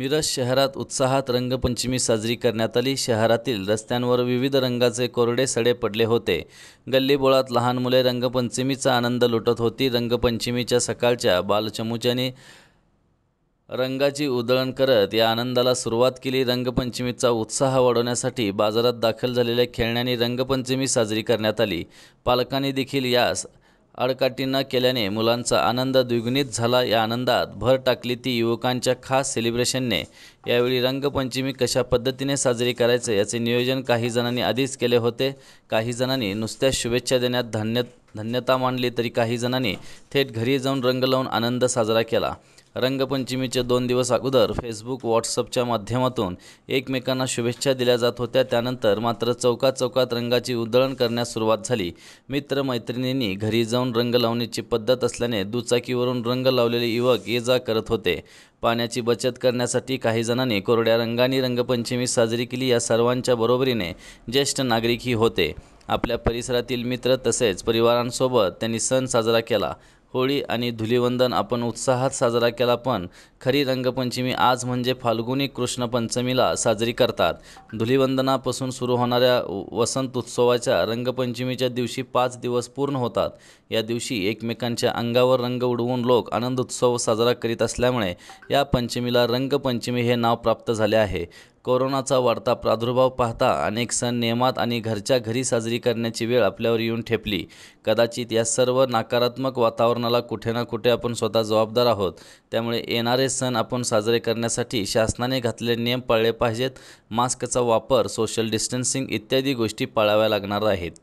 मिरज शहरात उत्साहात रंगपंचमी साजरी करण्यात आली शहरातील रस्त्यांवर विविध रंगाचे कोरडे सडे पडले होते गल्लीबोळात लहान मुले रंगपंचमीचा आनंद लुटत होती रंगपंचमीच्या सकाळच्या बालचमुच्याने रंगाची उधळण करत या आनंदाला सुरुवात केली रंगपंचमीचा उत्साह वाढवण्यासाठी बाजारात दाखल झालेल्या खेळण्यांनी रंगपंचमी साजरी करण्यात आली पालकांनी देखील यास आडकाठी केल्याने मुलांचा आनंद द्विगुणित झाला या आनंदात भर टाकली ती युवकांच्या खास सेलिब्रेशनने यावेळी रंगपंचमी कशा पद्धतीने साजरी करायचं याचे नियोजन काही जणांनी आधीच केले होते काही जणांनी नुसत्या शुभेच्छा देण्यात धान्य धन्यता मानली तरी काही जणांनी थेट घरी जाऊन रंग लावून आनंद साजरा केला रंगपंचमीचे दोन दिवस अगोदर फेसबुक व्हॉट्सअपच्या माध्यमातून एकमेकांना शुभेच्छा दिल्या जात होत्या त्यानंतर मात्र चौकात चौकात रंगाची उधळण करण्यास सुरुवात झाली मित्रमैत्रिणींनी घरी जाऊन रंग लावण्याची पद्धत असल्याने दुचाकीवरून रंग लावलेले युवक ये जा करत होते पाण्याची बचत करण्यासाठी काही जणांनी कोरड्या रंगाने रंगपंचमी साजरी केली या सर्वांच्या बरोबरीने ज्येष्ठ नागरिकही होते आपल्या परिसरातील मित्र तसेच परिवारांसोबत त्यांनी सण साजरा केला होळी आणि धुलिवंदन आपण उत्साहात साजरा केला पण खरी रंगपंचमी आज म्हणजे फाल्गुनी कृष्ण पंचमीला साजरी करतात धुलिवंदनापासून सुरू होणाऱ्या वसंत उत्सवाच्या रंगपंचमीच्या दिवशी पाच दिवस पूर्ण होतात या दिवशी एकमेकांच्या अंगावर रंग उडवून लोक आनंद उत्सव साजरा करीत असल्यामुळे या पंचमीला रंगपंचमी हे नाव प्राप्त झाले आहे कोरोनाचा वाढता प्रादुर्भाव पाहता अनेक सण नियमात आणि घरच्या घरी साजरी करण्याची वेळ आपल्यावर येऊन ठेपली कदाचित या सर्व नकारात्मक वातावरणाला कुठे ना कुठे आपण स्वतः जबाबदार आहोत त्यामुळे येणारे सण आपण साजरे करण्यासाठी शासनाने घातलेले नियम पाळले पाहिजेत मास्कचा वापर सोशल डिस्टन्सिंग इत्यादी गोष्टी पाळाव्या लागणार आहेत